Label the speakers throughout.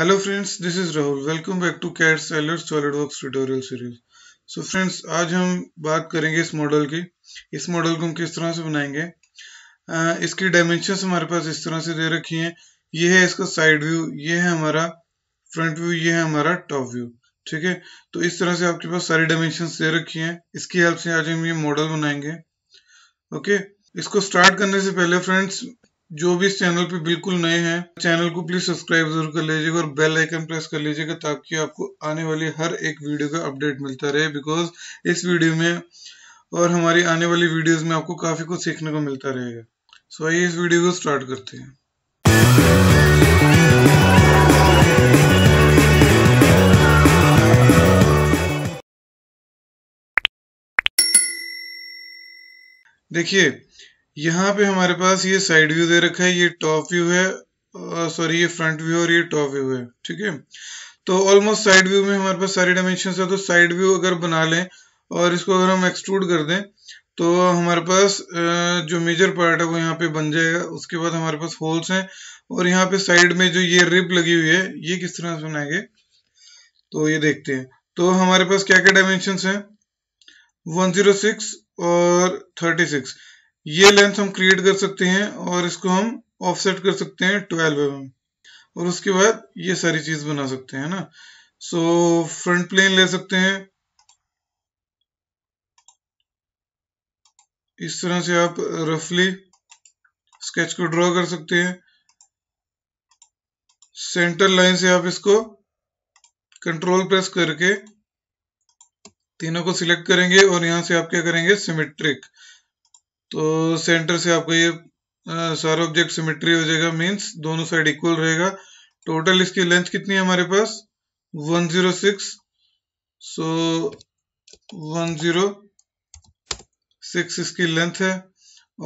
Speaker 1: Friends this is Rahul welcome back to cat seller solid work tutorial series so friends आज हम बात करेंगे इस मॉडल की इस मॉडल को हम किस तरह से बनाएंगे इसकी डायमेंशन हमारे पास इस तरह से दे रखी हैं ये है इसका साइड व्यू ये है हमारा फ्रंट व्यू ये है हमारा टॉप व्यू ठीक है तो इस तरह से आपके पास सारी डायमेंशन दे रखी है इसकी हेल्प से आज हम ये मॉडल बनाएंगे ओके इसको स्टार्ट करने से पहले फ्रेंड्स जो भी इस चैनल पे बिल्कुल नए हैं चैनल को प्लीज सब्सक्राइब जरूर कर लीजिएगा और बेल आइकन प्रेस कर लीजिएगा ताकि आपको आने वाली हर एक वीडियो का अपडेट मिलता रहे बिकॉज इस वीडियो में और हमारी आने वाली वीडियोस में आपको काफी कुछ सीखने को मिलता रहेगा सो आइए इस वीडियो को स्टार्ट करते हैं देखिए यहाँ पे हमारे पास ये साइड व्यू दे रखा है ये टॉप व्यू है सॉरी ये फ्रंट व्यू और ये टॉप व्यू है ठीक है तो ऑलमोस्ट साइड व्यू में हमारे पास सारी डायमेंशन है तो साइड व्यू अगर बना लें और इसको अगर हम एक्सट्रूड कर दें तो हमारे पास जो मेजर पार्ट है वो यहाँ पे बन जाएगा उसके बाद हमारे पास होल्स हैं और यहाँ पे साइड में जो ये रिप लगी हुई है ये किस तरह से बनाएंगे तो ये देखते हैं तो हमारे पास क्या क्या डायमेंशन जीरो सिक्स और सिक्स ये लेंथ हम क्रिएट कर सकते हैं और इसको हम ऑफसेट कर सकते हैं ट्वेल्व एम और उसके बाद ये सारी चीज बना सकते हैं ना सो फ्रंट प्लेन ले सकते हैं इस तरह से आप रफली स्केच को ड्रॉ कर सकते हैं सेंटर लाइन से आप इसको कंट्रोल प्रेस करके तीनों को सिलेक्ट करेंगे और यहां से आप क्या करेंगे सिमेट्रिक तो सेंटर से आपको ये सारा ऑब्जेक्ट सिमेट्री हो जाएगा मीन्स दोनों साइड इक्वल रहेगा टोटल इसकी लेंथ कितनी है हमारे पास 106 सो so, 106 इसकी लेंथ है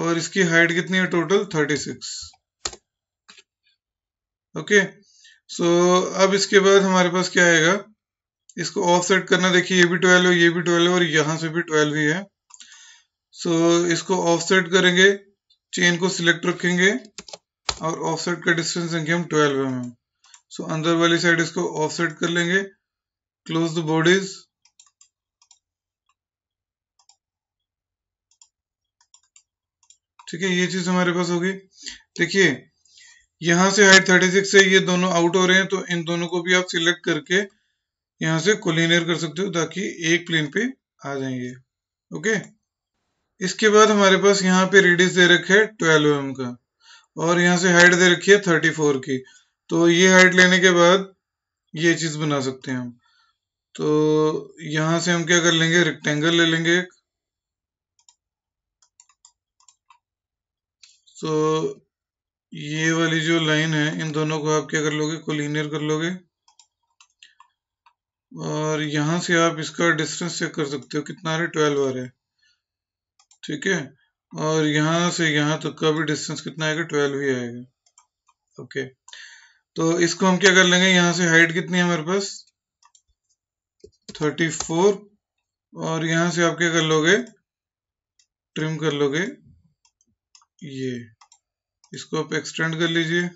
Speaker 1: और इसकी हाइट कितनी है टोटल 36 ओके सो अब इसके बाद हमारे पास क्या आएगा इसको ऑफसेट करना देखिए ये भी 12 है ये भी 12 है और यहां से भी 12 ही है सो so, इसको ऑफसेट करेंगे चेन को सिलेक्ट रखेंगे और ऑफसेट का डिस्टेंस देंगे हम 12 एम एम सो अंदर वाली साइड इसको ऑफसेट कर लेंगे क्लोज द बॉडीज ठीक है ये चीज हमारे पास होगी देखिए यहां से हाइट 36 है ये दोनों आउट हो रहे हैं तो इन दोनों को भी आप सिलेक्ट करके यहां से कोलिनियर कर सकते हो ताकि एक प्लेन पे आ जाएंगे ओके इसके बाद हमारे पास यहाँ पे रेडियस दे रखे है ट्वेल्व एम का और यहाँ से हाइट दे रखी है थर्टी फोर की तो ये हाइट लेने के बाद ये चीज बना सकते हैं हम तो यहाँ से हम क्या कर लेंगे रेक्टेंगल ले लेंगे एक तो ये वाली जो लाइन है इन दोनों को आप क्या कर लोगे कोलिनियर कर लोगे और यहां से आप इसका डिस्टेंस चेक कर सकते हो कितना आ रहा है ट्वेल्व आ रहा है ठीक है और यहाँ से यहाँ तक का भी डिस्टेंस कितना आएगा ट्वेल्व ही आएगा ओके तो इसको हम क्या कर लेंगे यहाँ से हाइट कितनी है हमारे पास थर्टी फोर और यहाँ से आप क्या कर लोगे ट्रिम कर लोगे ये इसको आप एक्सटेंड कर लीजिए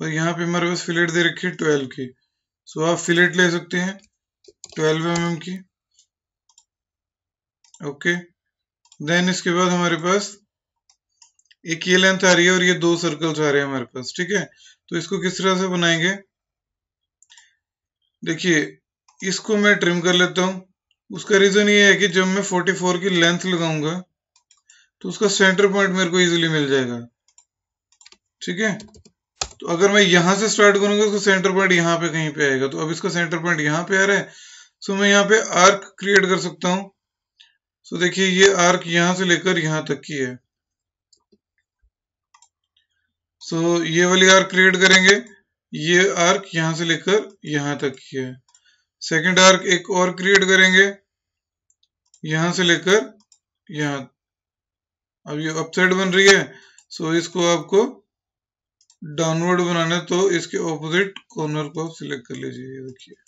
Speaker 1: और यहाँ पे हमारे पास फिलेट दे रखी है ट्वेल्व की सो आप फिलेट ले सकते हैं ट्वेल्व एम एम की ओके देन इसके बाद हमारे पास एक ये लेंथ आ रही है और ये दो सर्कल्स आ रहे हैं हमारे पास ठीक है तो इसको किस तरह से बनाएंगे देखिए इसको मैं ट्रिम कर लेता हूं उसका रीज़न ये है कि जब मैं 44 की लेंथ लगाऊंगा तो उसका सेंटर पॉइंट मेरे को इजीली मिल जाएगा ठीक है तो अगर मैं यहां से स्टार्ट करूंगा उसका सेंटर पॉइंट यहां पे कहीं पे आएगा तो अब इसका सेंटर पॉइंट यहां पे आ रहा है सो मैं यहाँ पे आर्क क्रिएट कर सकता हूँ सो तो देखिए ये आर्क यहां से लेकर यहां तक की है सो so, ये वाली आर्क क्रिएट करेंगे ये आर्क यहां से लेकर यहां तक की है सेकेंड आर्क एक और क्रिएट करेंगे यहां से लेकर यहां अब ये अपसाइड बन रही है सो इसको आपको डाउनवर्ड बनाना तो इसके ऑपोजिट कॉर्नर को आप सिलेक्ट कर लीजिए देखिए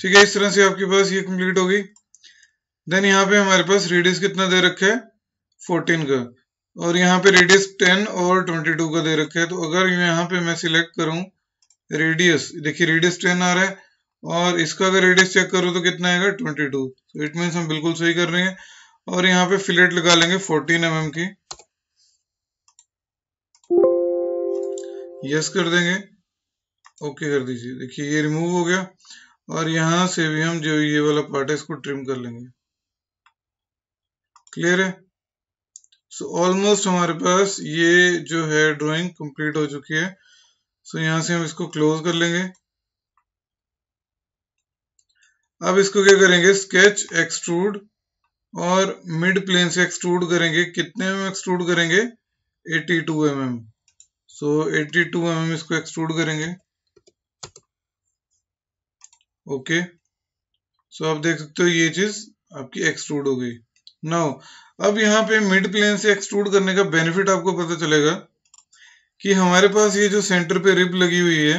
Speaker 1: ठीक है इस तरह से आपके पास ये कंप्लीट होगी देन यहाँ पे हमारे पास रेडियस कितना दे रखे है फोर्टीन का और यहाँ पे रेडियस टेन और ट्वेंटी टू का दे रखे है तो अगर यहाँ पे मैं सिलेक्ट करूँ रेडियस देखिए रेडियस टेन आ रहा है और इसका अगर रेडियस चेक करूँ तो कितना आएगा ट्वेंटी टू तो इट मीन्स हम बिल्कुल सही कर रहे हैं और यहाँ पे फिलेट लगा लेंगे फोर्टीन एम mm की यस कर देंगे ओके कर दीजिए देखिए ये रिमूव हो गया और यहां से भी हम जो ये वाला पार्ट है इसको ट्रिम कर लेंगे क्लियर है सो so, ऑलमोस्ट हमारे पास ये जो है ड्राइंग कंप्लीट हो चुकी है सो so, यहां से हम इसको क्लोज कर लेंगे अब इसको क्या करेंगे स्केच एक्सट्रूड और मिड प्लेन से एक्सट्रूड करेंगे कितने एम एक्सट्रूड करेंगे 82 two mm. So so, 82 two mm इसको एक्सट्रूड करेंगे ओके okay. सो so, आप देख सकते हो ये चीज आपकी एक्सट्रूड हो गई नाउ अब यहाँ पे मिड प्लेन से एक्सट्रूड करने का बेनिफिट आपको पता चलेगा कि हमारे पास ये जो सेंटर पे रिब लगी हुई है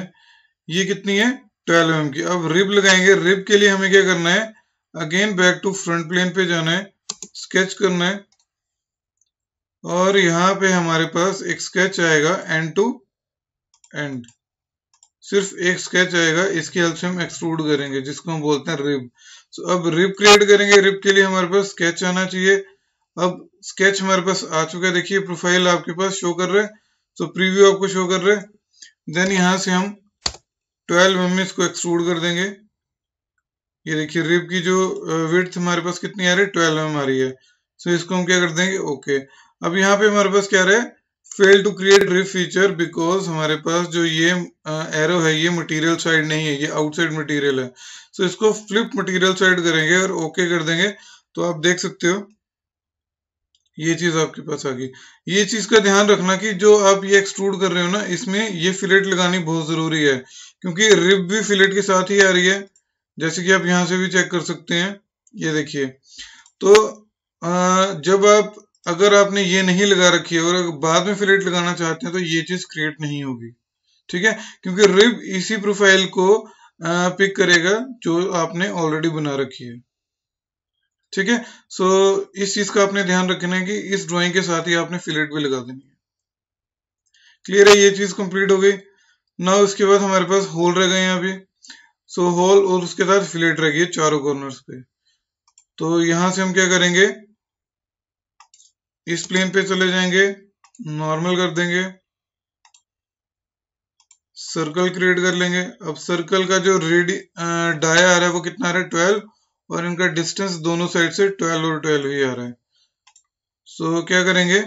Speaker 1: ये कितनी है 12 एम की अब रिब लगाएंगे रिब के लिए हमें क्या करना है again back to front plane पे जाना है स्केच करना है और यहाँ पे हमारे पास एक स्केच आएगा एंड टू एंड सिर्फ एक स्केच आएगा इसकी हेल्प से हम एक्सट्रूड करेंगे जिसको हम बोलते हैं रिब तो अब रिप क्रिएट करेंगे रिप के लिए हमारे पास स्केच आना चाहिए अब स्केच हमारे पास आ चुका है देखिए प्रोफाइल आपके पास शो कर रहे तो प्रीव्यू आपको शो कर रहे देन यहां से हम 12 एम इसको एक्सट्रूड कर देंगे ये देखिए रिप की जो विथ हमारे पास कितनी आ रही है ट्वेल्व एम आ रही है सो इसको हम क्या कर देंगे ओके अब यहाँ पे हमारे पास क्या रहा है fail to create rib feature because हमारे पास जो ये एरो है ये मटेरियल साइड नहीं है ये आउटसाइड मटेरियल है सो so, इसको फ्लिप मटेरियल साइड करेंगे और ओके okay कर देंगे तो आप देख सकते हो ये चीज आपके पास आ गई ये चीज का ध्यान रखना कि जो आप ये एक्सट्रूड कर रहे हो ना इसमें ये फिलेट लगानी बहुत जरूरी है क्योंकि रिब भी फिलेट के साथ ही आ रही है जैसे कि आप यहां से भी चेक कर सकते हैं ये देखिए तो आ, जब आप अगर आपने ये नहीं लगा रखी है और बाद में फिलेट लगाना चाहते हैं तो ये चीज क्रिएट नहीं होगी ठीक है क्योंकि रिब इसी प्रोफाइल को पिक करेगा जो आपने ऑलरेडी बना रखी है ठीक है सो इस चीज का आपने ध्यान रखना है कि इस ड्राइंग के साथ ही आपने फिलेट भी लगा देनी है क्लियर है ये चीज कंप्लीट हो गई ना उसके बाद हमारे पास होल रह गए अभी सो होल और उसके साथ फिलेट रह गई चारों कॉर्नर पे तो यहां से हम क्या करेंगे इस प्लेन पे चले जाएंगे नॉर्मल कर देंगे सर्कल क्रिएट कर लेंगे अब सर्कल का जो रेडी डाया आ रहा है वो कितना आ रहा है ट्वेल्व और इनका डिस्टेंस दोनों साइड से ट्वेल्व और ट्वेल्व ही आ रहा है सो so, क्या करेंगे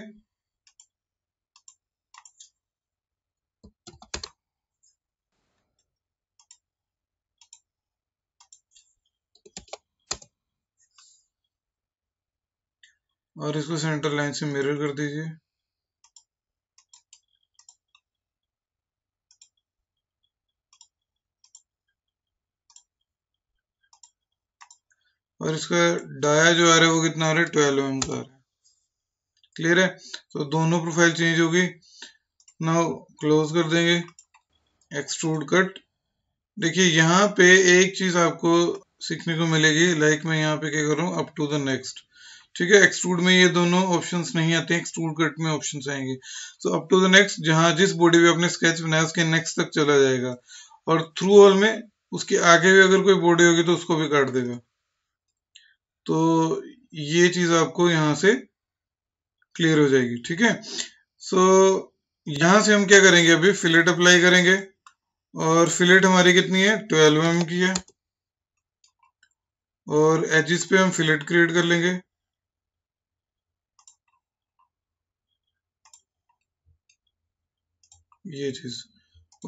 Speaker 1: और इसको सेंटर लाइन से मिरर कर दीजिए और इसका डाया जो आ रहा है वो कितना आ रहा है ट्वेल्व एम का आ रहा है क्लियर है तो दोनों प्रोफाइल चेंज होगी नाउ क्लोज कर देंगे एक्सट्रूड कट देखिए यहाँ पे एक चीज आपको सीखने को मिलेगी लाइक मैं यहाँ पे क्या करूँ अप टू द नेक्स्ट ठीक है एक्सट्रूड में ये दोनों ऑप्शंस नहीं आते एक्सट्रूड कट में ऑप्शंस आएंगे so up to the next जहां जिस बॉडी पे आपने स्केच बनाया उसके नेक्स्ट तक चला जाएगा और थ्रू ऑल में उसके आगे भी अगर कोई बॉडी होगी तो उसको भी काट देगा तो ये चीज आपको यहां से क्लियर हो जाएगी ठीक है सो यहां से हम क्या करेंगे अभी फिलेट अप्लाई करेंगे और फिलेट हमारी कितनी है ट्वेल्व एम की है और एजिस पे हम फिलेट क्रिएट कर लेंगे ये चीज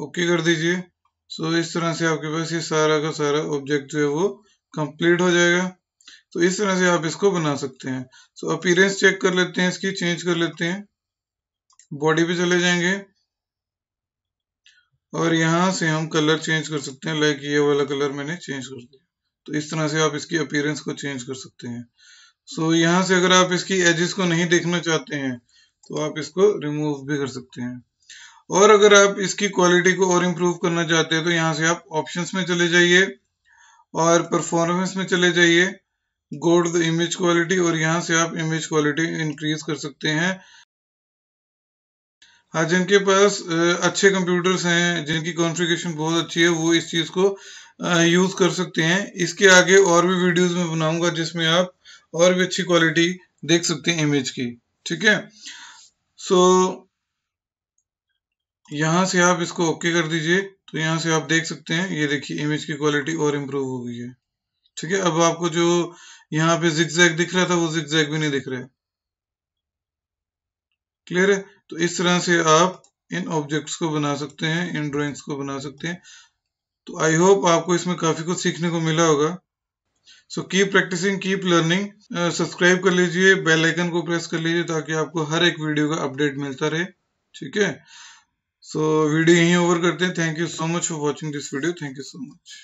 Speaker 1: ओके कर दीजिए सो तो इस तरह से आपके पास ये सारा का सारा ऑब्जेक्ट जो है वो कंप्लीट हो जाएगा तो इस तरह से आप इसको बना सकते हैं सो अपीरेंस चेक कर लेते हैं इसकी चेंज कर लेते हैं बॉडी पे चले जाएंगे और यहां से हम कलर चेंज कर सकते हैं लाइक ये वाला कलर मैंने चेंज कर दिया तो इस तरह से आप इसकी अपीरेंस को चेंज कर सकते हैं सो यहां यहाँ से अगर आप इसकी एजिस को नहीं देखना चाहते हैं तो आप इसको रिमूव भी कर सकते हैं और अगर आप इसकी क्वालिटी को और इम्प्रूव करना चाहते हैं तो यहाँ से आप ऑप्शंस में चले जाइए और परफॉर्मेंस में चले जाइए गोड द इमेज क्वालिटी और यहाँ से आप इमेज क्वालिटी इंक्रीज कर सकते हैं हाँ जिनके पास अच्छे कंप्यूटर्स हैं जिनकी कॉन्फ़िगरेशन बहुत अच्छी है वो इस चीज़ को यूज़ कर सकते हैं इसके आगे और भी वीडियोस में बनाऊंगा जिसमें आप और भी अच्छी क्वालिटी देख सकते हैं इमेज की ठीक है सो so, यहाँ से आप इसको ओके कर दीजिए तो यहाँ से आप देख सकते हैं ये देखिए इमेज की क्वालिटी और इम्प्रूव हो गई है ठीक है अब आपको जो यहाँ पे जिक्जैक दिख रहा था वो जिक्जैक भी नहीं दिख रहा है क्लियर है तो इस तरह से आप इन ऑब्जेक्ट्स को बना सकते हैं इन ड्राइंग्स को बना सकते हैं तो आई होप आपको इसमें काफ़ी कुछ सीखने को मिला होगा so keep practising keep learning subscribe कर लीजिए बेल आइकन को प्रेस कर लीजिए ताकि आपको हर एक वीडियो का अपडेट मिलता रहे ठीक है सो वीडियो यहीं ओवर करते हैं thank you so much for watching this video thank you so much